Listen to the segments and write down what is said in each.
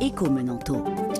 éco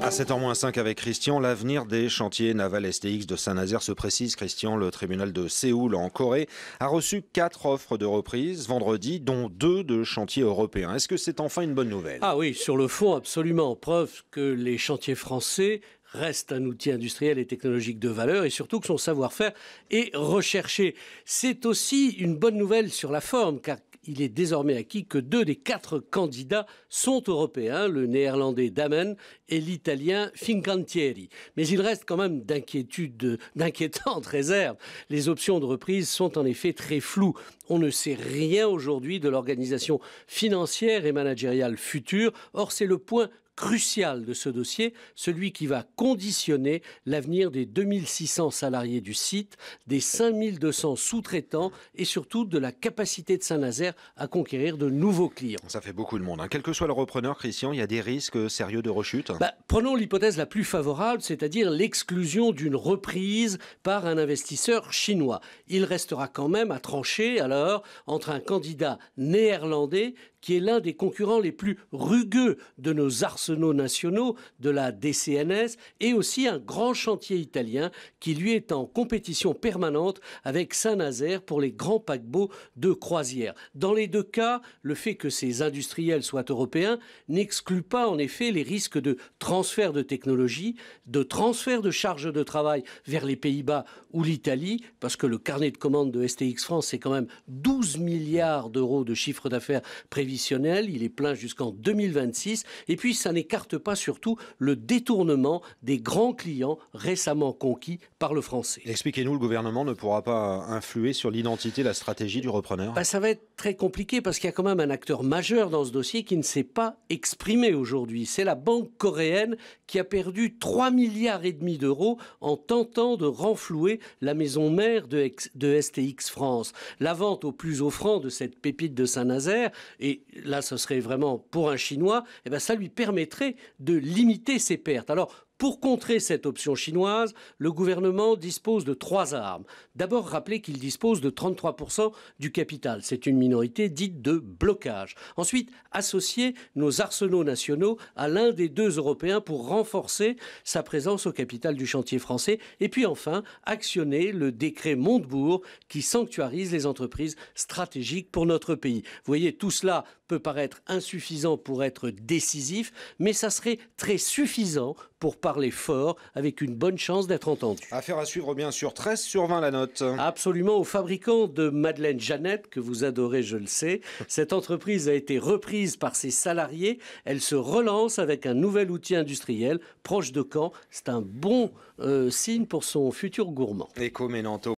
À 7h05 avec Christian, l'avenir des chantiers navals STX de Saint-Nazaire se précise. Christian, le tribunal de Séoul en Corée a reçu quatre offres de reprise vendredi, dont deux de chantiers européens. Est-ce que c'est enfin une bonne nouvelle Ah oui, sur le fond, absolument. Preuve que les chantiers français restent un outil industriel et technologique de valeur et surtout que son savoir-faire est recherché. C'est aussi une bonne nouvelle sur la forme, car il est désormais acquis que deux des quatre candidats sont européens, le néerlandais Damen et l'italien Fincantieri. Mais il reste quand même d'inquiétantes réserves. Les options de reprise sont en effet très floues. On ne sait rien aujourd'hui de l'organisation financière et managériale future. Or, c'est le point crucial de ce dossier, celui qui va conditionner l'avenir des 2600 salariés du site, des 5200 sous-traitants et surtout de la capacité de Saint-Nazaire à conquérir de nouveaux clients. Ça fait beaucoup de monde. Hein. Quel que soit le repreneur, Christian, il y a des risques euh, sérieux de rechute bah, Prenons l'hypothèse la plus favorable, c'est-à-dire l'exclusion d'une reprise par un investisseur chinois. Il restera quand même à trancher alors entre un candidat néerlandais qui est l'un des concurrents les plus rugueux de nos arsenaux nationaux de la DCNS et aussi un grand chantier italien qui lui est en compétition permanente avec Saint-Nazaire pour les grands paquebots de croisière. Dans les deux cas, le fait que ces industriels soient européens n'exclut pas en effet les risques de transfert de technologie, de transfert de charges de travail vers les Pays-Bas ou l'Italie, parce que le carnet de commandes de STX France, c'est quand même 12 milliards d'euros de chiffre d'affaires prévisionnel. Il est plein jusqu'en 2026. Et puis, ça n'est n'écarte pas surtout le détournement des grands clients récemment conquis par le français. Expliquez-nous, le gouvernement ne pourra pas influer sur l'identité, la stratégie du repreneur bah, Ça va être très compliqué parce qu'il y a quand même un acteur majeur dans ce dossier qui ne s'est pas exprimé aujourd'hui. C'est la banque coréenne qui a perdu 3 milliards et demi d'euros en tentant de renflouer la maison mère de, de STX France. La vente au plus offrant de cette pépite de Saint-Nazaire, et là ce serait vraiment pour un Chinois, et eh ben, ça lui permet permettrait de limiter ces pertes. Alors pour contrer cette option chinoise, le gouvernement dispose de trois armes. D'abord, rappeler qu'il dispose de 33% du capital. C'est une minorité dite de blocage. Ensuite, associer nos arsenaux nationaux à l'un des deux Européens pour renforcer sa présence au capital du chantier français. Et puis enfin, actionner le décret Montebourg qui sanctuarise les entreprises stratégiques pour notre pays. Vous voyez, tout cela peut paraître insuffisant pour être décisif, mais ça serait très suffisant pour parler fort avec une bonne chance d'être entendu. Affaire à suivre bien sûr, 13 sur 20 la note. Absolument, au fabricant de Madeleine Jeannette, que vous adorez je le sais, cette entreprise a été reprise par ses salariés, elle se relance avec un nouvel outil industriel proche de Caen, c'est un bon euh, signe pour son futur gourmand. Éco